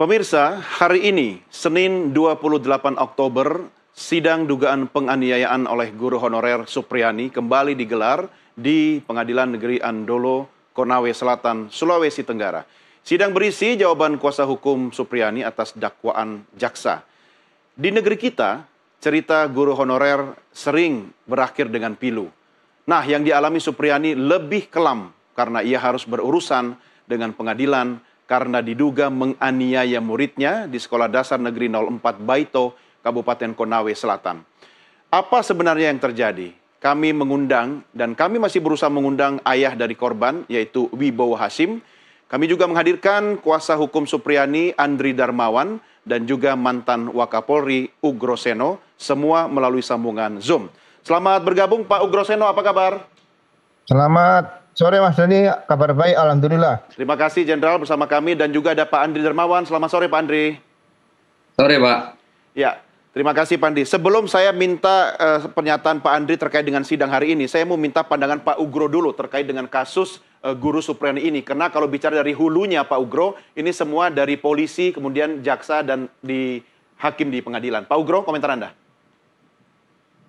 Pemirsa, hari ini Senin 28 Oktober sidang dugaan penganiayaan oleh guru honorer Supriyani kembali digelar di Pengadilan Negeri Andolo, Konawe Selatan, Sulawesi Tenggara. Sidang berisi jawaban kuasa hukum Supriyani atas dakwaan jaksa. Di negeri kita, cerita guru honorer sering berakhir dengan pilu. Nah, yang dialami Supriyani lebih kelam karena ia harus berurusan dengan pengadilan karena diduga menganiaya muridnya di Sekolah Dasar Negeri 04 Baito, Kabupaten Konawe Selatan. Apa sebenarnya yang terjadi? Kami mengundang dan kami masih berusaha mengundang ayah dari korban yaitu Wibowo Hasim. Kami juga menghadirkan kuasa hukum Supriyani Andri Darmawan dan juga mantan Wakapolri Ugroseno semua melalui sambungan Zoom. Selamat bergabung Pak Ugroseno, apa kabar? Selamat Sore Mas Dani, kabar baik Alhamdulillah. Terima kasih Jenderal bersama kami dan juga ada Pak Andri Dermawan. Selamat sore Pak Andri. Sore Pak. Ya, terima kasih Pak Andri. Sebelum saya minta uh, pernyataan Pak Andri terkait dengan sidang hari ini, saya mau minta pandangan Pak Ugro dulu terkait dengan kasus uh, Guru Supriyani ini. Karena kalau bicara dari hulunya Pak Ugro, ini semua dari polisi, kemudian jaksa dan di hakim di pengadilan. Pak Ugro, komentar Anda.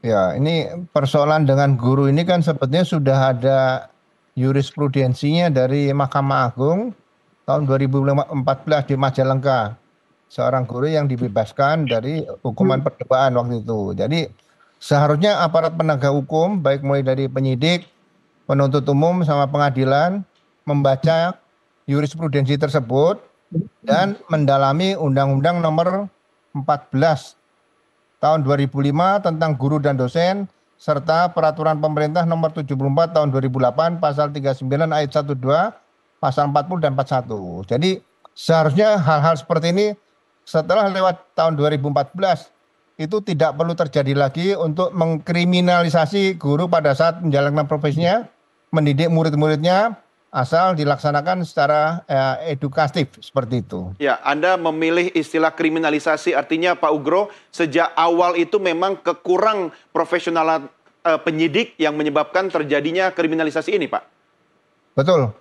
Ya, ini persoalan dengan guru ini kan sebetulnya sudah ada jurisprudensinya dari Mahkamah Agung tahun 2014 di Majalengka. Seorang guru yang dibebaskan dari hukuman hmm. percobaan waktu itu. Jadi seharusnya aparat penegak hukum baik mulai dari penyidik, penuntut umum sama pengadilan membaca jurisprudensi tersebut dan mendalami Undang-Undang nomor 14 tahun 2005 tentang guru dan dosen serta peraturan pemerintah nomor 74 tahun 2008 pasal 39 ayat 12 pasal 40 dan 41. Jadi seharusnya hal-hal seperti ini setelah lewat tahun 2014 itu tidak perlu terjadi lagi untuk mengkriminalisasi guru pada saat menjalankan profesinya, mendidik murid-muridnya asal dilaksanakan secara eh, edukatif seperti itu. Ya, Anda memilih istilah kriminalisasi artinya Pak Ugro sejak awal itu memang kekurang profesional uh, penyidik yang menyebabkan terjadinya kriminalisasi ini, Pak. Betul,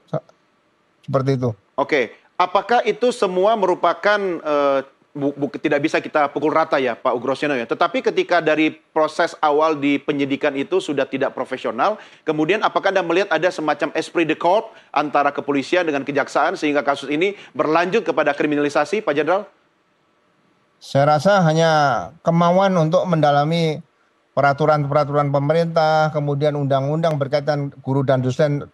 seperti itu. Oke, apakah itu semua merupakan uh, bu, bu, tidak bisa kita pukul rata ya, Pak Ugroseno ya. Tetapi ketika dari proses awal di penyidikan itu sudah tidak profesional, kemudian apakah Anda melihat ada semacam esprit de corps antara kepolisian dengan kejaksaan sehingga kasus ini berlanjut kepada kriminalisasi, Pak Jenderal? Saya rasa hanya kemauan untuk mendalami peraturan-peraturan pemerintah, kemudian undang-undang berkaitan guru dan dosen,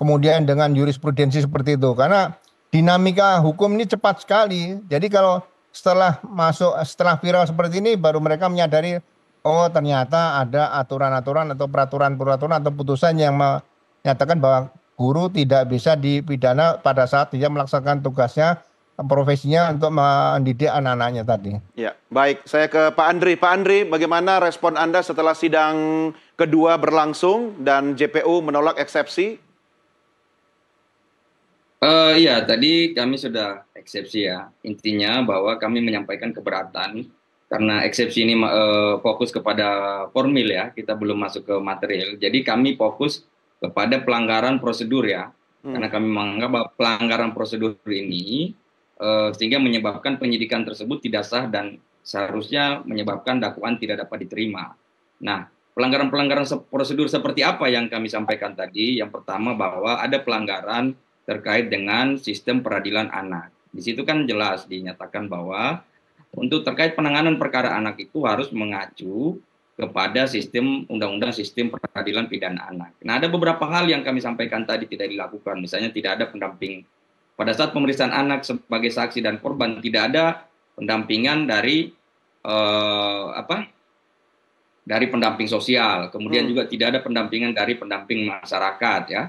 kemudian dengan jurisprudensi seperti itu. Karena dinamika hukum ini cepat sekali. Jadi kalau setelah masuk setelah viral seperti ini baru mereka menyadari oh ternyata ada aturan-aturan atau peraturan-peraturan atau putusan yang menyatakan bahwa guru tidak bisa dipidana pada saat dia melaksanakan tugasnya profesinya untuk mendidik anak-anaknya tadi. Ya, baik. Saya ke Pak Andri. Pak Andri, bagaimana respon Anda setelah sidang kedua berlangsung dan JPU menolak eksepsi? Uh, iya, tadi kami sudah eksepsi ya. Intinya bahwa kami menyampaikan keberatan karena eksepsi ini uh, fokus kepada formil ya, kita belum masuk ke material. Jadi kami fokus kepada pelanggaran prosedur ya, hmm. karena kami menganggap bahwa pelanggaran prosedur ini Eh, sehingga menyebabkan penyidikan tersebut tidak sah dan seharusnya menyebabkan dakwaan tidak dapat diterima. Nah, pelanggaran-pelanggaran prosedur seperti apa yang kami sampaikan tadi? Yang pertama bahwa ada pelanggaran terkait dengan sistem peradilan anak. Di situ kan jelas dinyatakan bahwa untuk terkait penanganan perkara anak itu harus mengacu kepada sistem undang-undang sistem peradilan pidana anak. Nah, ada beberapa hal yang kami sampaikan tadi tidak dilakukan, misalnya tidak ada pendamping pada saat pemeriksaan anak sebagai saksi dan korban tidak ada pendampingan dari eh, apa dari pendamping sosial kemudian hmm. juga tidak ada pendampingan dari pendamping masyarakat ya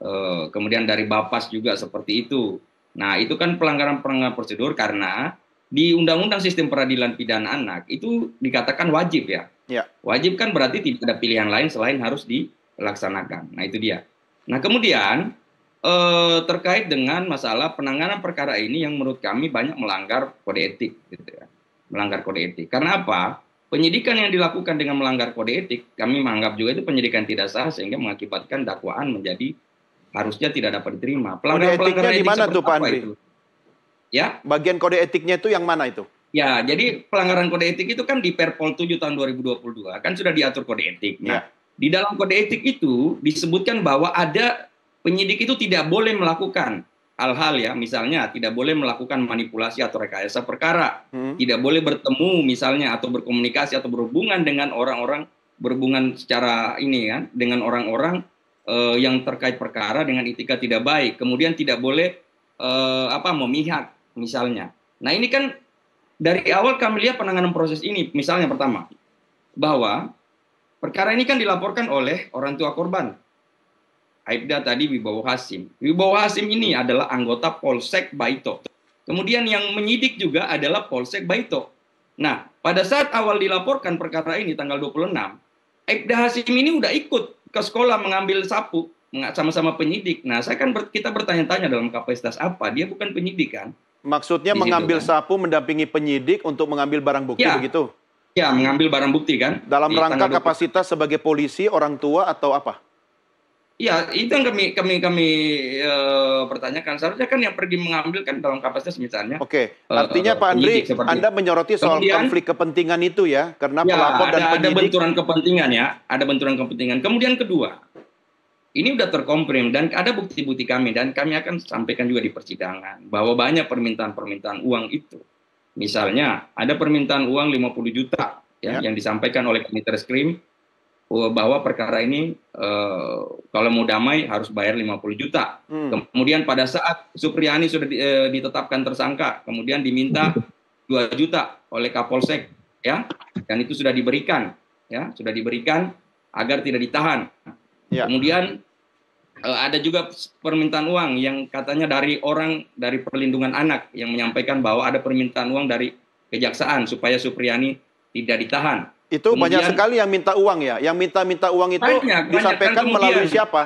eh, kemudian dari Bapas juga seperti itu nah itu kan pelanggaran pelanggaran prosedur karena di undang-undang sistem peradilan pidana anak itu dikatakan wajib ya. ya wajib kan berarti tidak ada pilihan lain selain harus dilaksanakan nah itu dia nah kemudian eh, terkait dengan masalah penanganan perkara ini yang menurut kami banyak melanggar kode etik, gitu ya. melanggar kode etik. Karena apa? Penyidikan yang dilakukan dengan melanggar kode etik, kami menganggap juga itu penyidikan tidak sah sehingga mengakibatkan dakwaan menjadi harusnya tidak dapat diterima. Pelanggaran kode etiknya di mana tuh, Pak Andri? Itu? Ya. Bagian kode etiknya itu yang mana itu? Ya, jadi pelanggaran kode etik itu kan di Perpol 7 tahun 2022 kan sudah diatur kode etik. Nah, ya. di dalam kode etik itu disebutkan bahwa ada penyidik itu tidak boleh melakukan hal-hal ya misalnya tidak boleh melakukan manipulasi atau rekayasa perkara hmm. tidak boleh bertemu misalnya atau berkomunikasi atau berhubungan dengan orang-orang berhubungan secara ini ya, dengan orang-orang uh, yang terkait perkara dengan etika tidak baik kemudian tidak boleh uh, apa memihak misalnya nah ini kan dari awal kami lihat penanganan proses ini misalnya pertama bahwa perkara ini kan dilaporkan oleh orang tua korban Aibda tadi Wibowo Hasim. Wibowo Hasim ini adalah anggota Polsek Baito. Kemudian yang menyidik juga adalah Polsek Baito. Nah, pada saat awal dilaporkan perkara ini tanggal 26, Aibda Hasim ini udah ikut ke sekolah mengambil sapu sama-sama penyidik. Nah, saya kan ber, kita bertanya-tanya dalam kapasitas apa? Dia bukan penyidik kan? Maksudnya Di mengambil situ, kan? sapu mendampingi penyidik untuk mengambil barang bukti ya. begitu? Ya, mengambil barang bukti kan? Dalam rangka kapasitas sebagai polisi, orang tua atau apa? Iya, itu yang kami kami kami e, pertanyakan. Seharusnya kan yang pergi mengambil kan dalam kapasitas misalnya. Oke, eh, artinya uh, Pak Andri, Anda menyoroti soal Kemudian, konflik kepentingan itu ya, karena ya, pelapor ada, dan Ada benturan kepentingan ya, ada benturan kepentingan. Kemudian kedua, ini sudah terkomprim dan ada bukti-bukti kami dan kami akan sampaikan juga di persidangan bahwa banyak permintaan-permintaan uang itu. Misalnya ada permintaan uang 50 juta ya, ya. yang disampaikan oleh Komite Reskrim bahwa perkara ini uh, kalau mau damai harus bayar 50 juta. Hmm. Kemudian pada saat Supriyani sudah di, uh, ditetapkan tersangka, kemudian diminta 2 juta oleh Kapolsek ya. Dan itu sudah diberikan ya, sudah diberikan agar tidak ditahan. Ya. Kemudian uh, ada juga permintaan uang yang katanya dari orang dari perlindungan anak yang menyampaikan bahwa ada permintaan uang dari kejaksaan supaya Supriyani tidak ditahan. Itu kemudian, banyak sekali yang minta uang ya. Yang minta-minta uang itu banyak, kan disampaikan Kemudian, melalui siapa?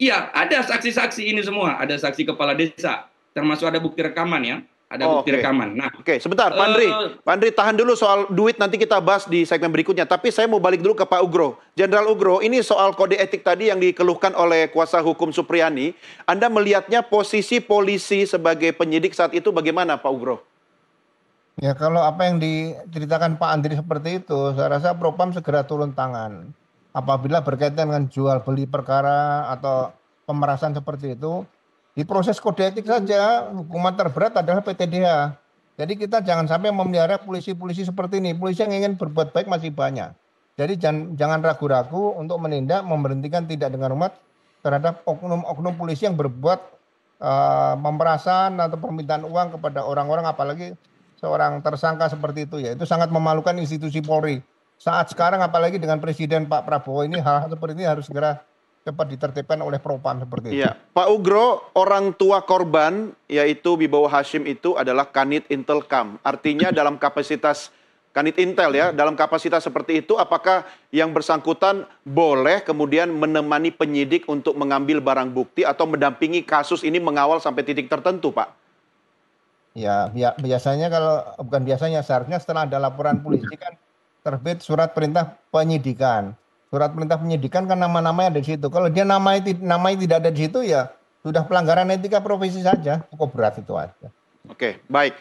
Iya, ada saksi-saksi ini semua. Ada saksi kepala desa, termasuk ada bukti rekaman ya. Ada oh, bukti okay. rekaman. Nah, oke, okay, sebentar, Pandri. Uh, Pandri tahan dulu soal duit nanti kita bahas di segmen berikutnya. Tapi saya mau balik dulu ke Pak Ugro. Jenderal Ugro, ini soal kode etik tadi yang dikeluhkan oleh kuasa hukum Supriyani. Anda melihatnya posisi polisi sebagai penyidik saat itu bagaimana, Pak Ugro? Ya kalau apa yang diceritakan Pak Andri seperti itu, saya rasa Propam segera turun tangan. Apabila berkaitan dengan jual beli perkara atau pemerasan seperti itu, di proses kode etik saja hukuman terberat adalah PTDH. Jadi kita jangan sampai memelihara polisi-polisi seperti ini. Polisi yang ingin berbuat baik masih banyak. Jadi jangan ragu-ragu untuk menindak, memberhentikan tidak dengan hormat terhadap oknum-oknum polisi yang berbuat uh, pemerasan atau permintaan uang kepada orang-orang apalagi seorang tersangka seperti itu ya itu sangat memalukan institusi Polri. Saat sekarang apalagi dengan Presiden Pak Prabowo ini hal-hal seperti ini harus segera cepat ditertibkan oleh propam seperti itu. Iya. Pak Ugro, orang tua korban yaitu Bibowo Hashim itu adalah Kanit Intelkam. Artinya dalam kapasitas Kanit Intel ya, dalam kapasitas seperti itu apakah yang bersangkutan boleh kemudian menemani penyidik untuk mengambil barang bukti atau mendampingi kasus ini mengawal sampai titik tertentu, Pak? Ya, biasanya kalau bukan biasanya seharusnya setelah ada laporan polisi kan terbit surat perintah penyidikan. Surat perintah penyidikan kan nama-namanya ada di situ. Kalau dia nama namanya tidak ada di situ ya sudah pelanggaran etika profesi saja. Cukup berat itu aja. Oke, baik.